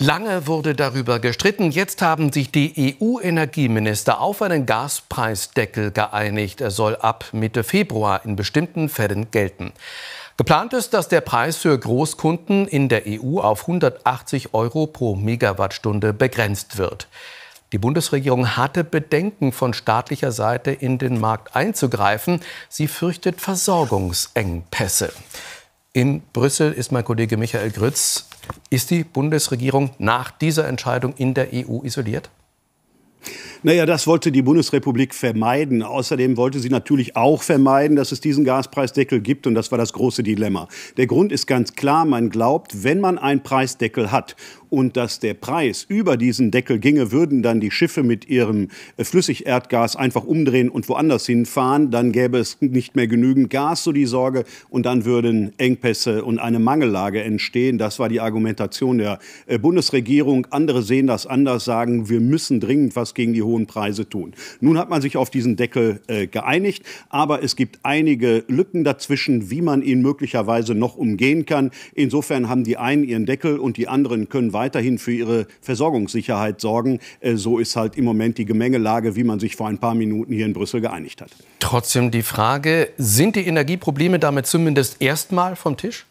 Lange wurde darüber gestritten. Jetzt haben sich die EU-Energieminister auf einen Gaspreisdeckel geeinigt. Er soll ab Mitte Februar in bestimmten Fällen gelten. Geplant ist, dass der Preis für Großkunden in der EU auf 180 Euro pro Megawattstunde begrenzt wird. Die Bundesregierung hatte Bedenken, von staatlicher Seite in den Markt einzugreifen. Sie fürchtet Versorgungsengpässe. In Brüssel ist mein Kollege Michael Grütz ist die Bundesregierung nach dieser Entscheidung in der EU isoliert? Naja, das wollte die Bundesrepublik vermeiden. Außerdem wollte sie natürlich auch vermeiden, dass es diesen Gaspreisdeckel gibt. Und das war das große Dilemma. Der Grund ist ganz klar, man glaubt, wenn man einen Preisdeckel hat und dass der Preis über diesen Deckel ginge, würden dann die Schiffe mit ihrem äh, Flüssigerdgas einfach umdrehen und woanders hinfahren. Dann gäbe es nicht mehr genügend Gas, so die Sorge, und dann würden Engpässe und eine Mangellage entstehen. Das war die Argumentation der äh, Bundesregierung. Andere sehen das anders, sagen, wir müssen dringend was gegen die hohen Preise tun. Nun hat man sich auf diesen Deckel äh, geeinigt, aber es gibt einige Lücken dazwischen, wie man ihn möglicherweise noch umgehen kann. Insofern haben die einen ihren Deckel und die anderen können weiterhin für ihre Versorgungssicherheit sorgen. Äh, so ist halt im Moment die Gemengelage, wie man sich vor ein paar Minuten hier in Brüssel geeinigt hat. Trotzdem die Frage, sind die Energieprobleme damit zumindest erstmal vom Tisch?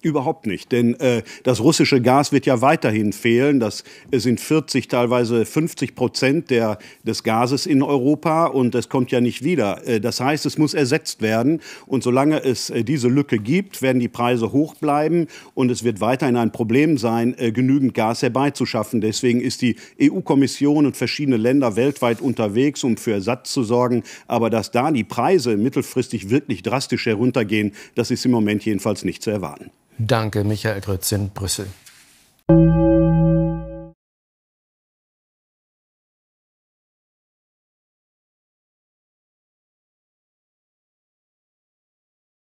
Überhaupt nicht, denn äh, das russische Gas wird ja weiterhin fehlen. Das sind 40, teilweise 50 Prozent der, des Gases in Europa und es kommt ja nicht wieder. Äh, das heißt, es muss ersetzt werden und solange es äh, diese Lücke gibt, werden die Preise hoch bleiben und es wird weiterhin ein Problem sein, äh, genügend Gas herbeizuschaffen. Deswegen ist die EU-Kommission und verschiedene Länder weltweit unterwegs, um für Ersatz zu sorgen. Aber dass da die Preise mittelfristig wirklich drastisch heruntergehen, das ist im Moment jedenfalls nicht zu erwarten. Danke, Michael Grötz in Brüssel.